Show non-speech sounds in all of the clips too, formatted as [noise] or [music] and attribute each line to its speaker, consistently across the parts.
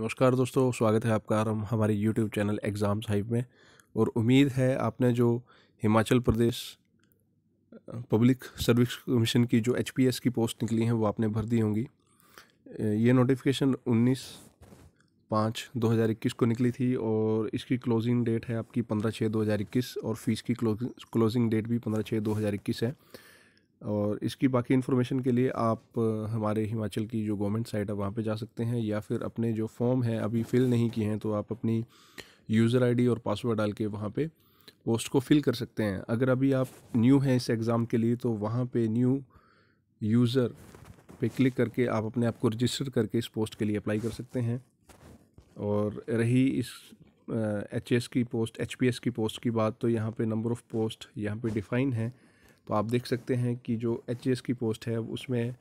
Speaker 1: नमस्कार दोस्तों स्वागत है आपका हम हमारे यूट्यूब चैनल एग्ज़ाम्स हाइव में और उम्मीद है आपने जो Himachal Pradesh public service commission की जो एच की पोस्ट निकली हैं वो आपने भर दी होंगी ये नोटिफिकेशन 19 पाँच 2021 को निकली थी और इसकी क्लोजिंग डेट है आपकी पंद्रह छः 2021 और फीस की क्लोजिंग डेट भी पंद्रह छः 2021 है और इसकी बाकी इन्फॉर्मेशन के लिए आप हमारे हिमाचल की जो गवर्नमेंट साइट है वहाँ पे जा सकते हैं या फिर अपने जो फॉर्म है अभी फ़िल नहीं किए हैं तो आप अपनी यूज़र आईडी और पासवर्ड डाल के वहाँ पे पोस्ट को फिल कर सकते हैं अगर अभी आप न्यू हैं इस एग्ज़ाम के लिए तो वहाँ पे न्यू यूज़र पे क्लिक करके आप अपने आप को रजिस्टर करके इस पोस्ट के लिए अप्लाई कर सकते हैं और रही इस एच की पोस्ट एच की पोस्ट की बात तो यहाँ पर नंबर ऑफ़ पोस्ट यहाँ पर डिफ़ाइन है तो आप देख सकते हैं कि जो एच की पोस्ट है उसमें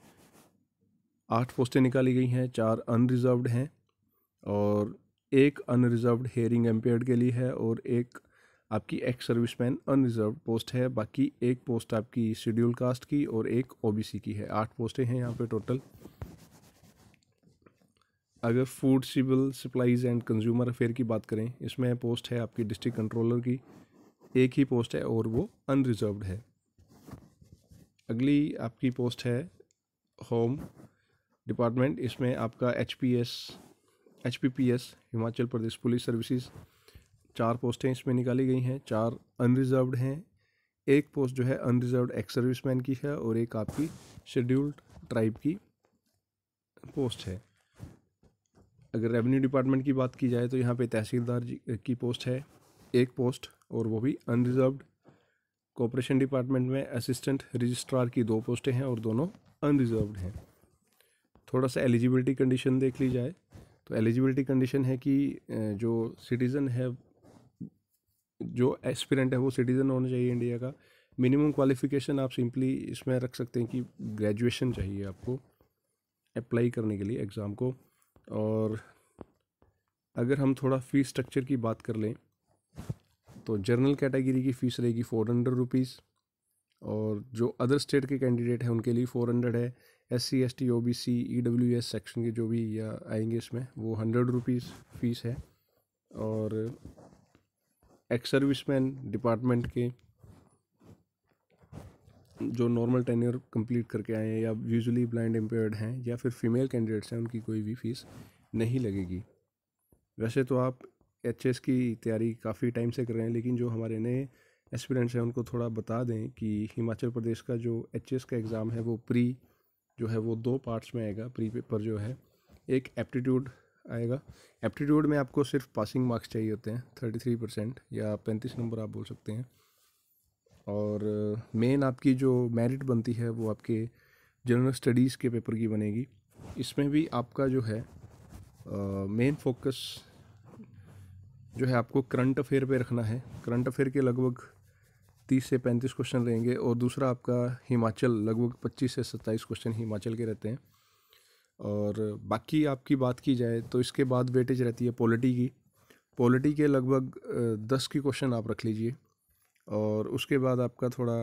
Speaker 1: आठ पोस्टें निकाली गई हैं चार अनरिजर्व्ड हैं और एक अनरिज़र्वड हेयरिंग एम्पेयर्ड के लिए है और एक आपकी एक्स सर्विसमैन अनरिजर्व पोस्ट है बाकी एक पोस्ट आपकी शेड्यूल कास्ट की और एक ओबीसी की है आठ पोस्टें हैं यहाँ पे टोटल अगर food civil supplies and consumer affair की बात करें इसमें पोस्ट है आपकी डिस्ट्रिक्ट कंट्रोलर की एक ही पोस्ट है और वो अनरिजर्व है अगली आपकी पोस्ट है होम डिपार्टमेंट इसमें आपका H P S H P P S Himachal Pradesh police services चार पोस्टें इसमें निकाली गई हैं चार अनरिजर्व्ड हैं एक पोस्ट जो है अनरिजर्व्ड एक्स सर्विसमैन की है और एक आपकी शेड्यूल्ड ट्राइब की पोस्ट है अगर रेवेन्यू डिपार्टमेंट की बात की जाए तो यहाँ पे तहसीलदार की पोस्ट है एक पोस्ट और वो भी अनरिजर्व्ड कॉपरेशन डिपार्टमेंट में असिस्टेंट रजिस्ट्रार की दो पोस्टें हैं और दोनों अनरिजर्व्ड हैं थोड़ा सा एलिजिबिलिटी कंडीशन देख ली जाए तो एलिजिबिलिटी कंडीशन है कि जो सिटीज़न है जो एस्पिरेंट है वो सिटीज़न होना चाहिए इंडिया का मिनिमम क्वालिफिकेशन आप सिंपली इसमें रख सकते हैं कि ग्रेजुएशन चाहिए आपको अप्लाई करने के लिए एग्ज़ाम को और अगर हम थोड़ा फ़ी स्ट्रक्चर की बात कर लें तो जनरल कैटेगरी की फ़ीस रहेगी फोर हंड्रेड रुपीज़ और जो अदर स्टेट के कैंडिडेट हैं उनके लिए फ़ोर हंड्रेड है S C S T O B C E W S section के जो भी या आएंगे इसमें वो हंड्रेड रुपीज़ फ़ीस है और एक्स सर्विस मैन डिपार्टमेंट के जो नॉर्मल टेन्यर कंप्लीट करके आए हैं या विजुअली ब्लाइंड एम्पेयर्ड हैं या फिर फीमेल कैंडिडेट्स हैं उनकी कोई भी फ़ीस नहीं लगेगी वैसे तो आप एच एस की तैयारी काफ़ी टाइम से कर रहे हैं लेकिन जो हमारे नए एस्पिरेंट्स हैं उनको थोड़ा बता दें कि हिमाचल प्रदेश का जो एच एस का एग्ज़ाम है वो प्री जो है वो दो पार्ट्स में आएगा प्री पेपर जो है एक एप्टीट्यूड आएगा एप्टीट्यूड में आपको सिर्फ पासिंग मार्क्स चाहिए होते हैं थर्टी थ्री परसेंट या पैंतीस नंबर आप बोल सकते हैं और मेन आपकी जो मेरिट बनती है वो आपके जनरल स्टडीज़ के पेपर की बनेगी इसमें भी आपका जो है मेन फोकस जो है आपको करंट अफेयर पे रखना है करंट अफेयर के लगभग तीस से पैंतीस क्वेश्चन रहेंगे और दूसरा आपका हिमाचल लगभग पच्चीस से सत्ताईस क्वेश्चन हिमाचल के रहते हैं और बाकी आपकी बात की जाए तो इसके बाद वेटेज रहती है पॉलिटी की पॉलिटी के लगभग दस की क्वेश्चन आप रख लीजिए और उसके बाद आपका थोड़ा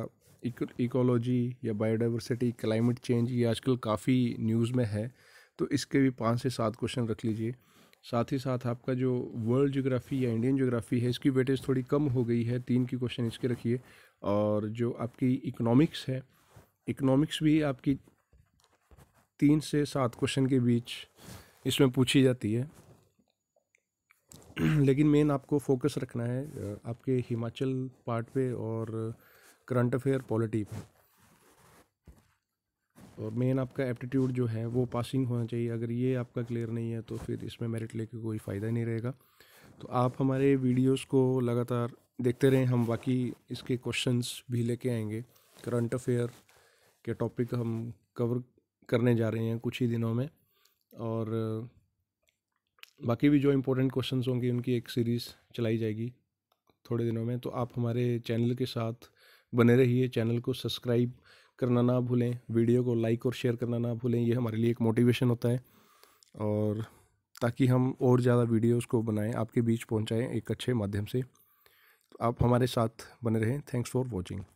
Speaker 1: इकोलॉजी या बायोडाइवर्सिटी क्लाइमेट चेंज ये आजकल काफ़ी न्यूज़ में है तो इसके भी पाँच से सात क्वेश्चन रख लीजिए साथ ही साथ आपका जो वर्ल्ड जोग्राफ़ी या इंडियन जोग्राफ़ी है इसकी वेटेज थोड़ी कम हो गई है तीन की क्वेश्चन इसके रखिए और जो आपकी इकोनॉमिक्स है इकोनॉमिक्स भी आपकी तीन से सात क्वेश्चन के बीच इसमें पूछी जाती है [clears throat] लेकिन मेन आपको फोकस रखना है आपके हिमाचल पार्ट पे और करंट अफेयर पॉलिटी पे और मेन आपका एप्टीट्यूड जो है वो पासिंग होना चाहिए अगर ये आपका क्लियर नहीं है तो फिर इसमें मेरिट लेके कोई फ़ायदा नहीं रहेगा तो आप हमारे वीडियोस को लगातार देखते रहें हम बाकी इसके क्वेश्चंस भी लेके आएंगे करंट अफेयर के टॉपिक हम कवर करने जा रहे हैं कुछ ही दिनों में और बाकी भी जो इम्पोर्टेंट क्वेश्चन होंगे उनकी एक सीरीज़ चलाई जाएगी थोड़े दिनों में तो आप हमारे चैनल के साथ बने रहिए चैनल को सब्सक्राइब करना ना भूलें वीडियो को लाइक और शेयर करना ना भूलें ये हमारे लिए एक मोटिवेशन होता है और ताकि हम और ज़्यादा वीडियोस को बनाएं आपके बीच पहुंचाएं एक अच्छे माध्यम से आप हमारे साथ बने रहें थैंक्स फॉर वॉचिंग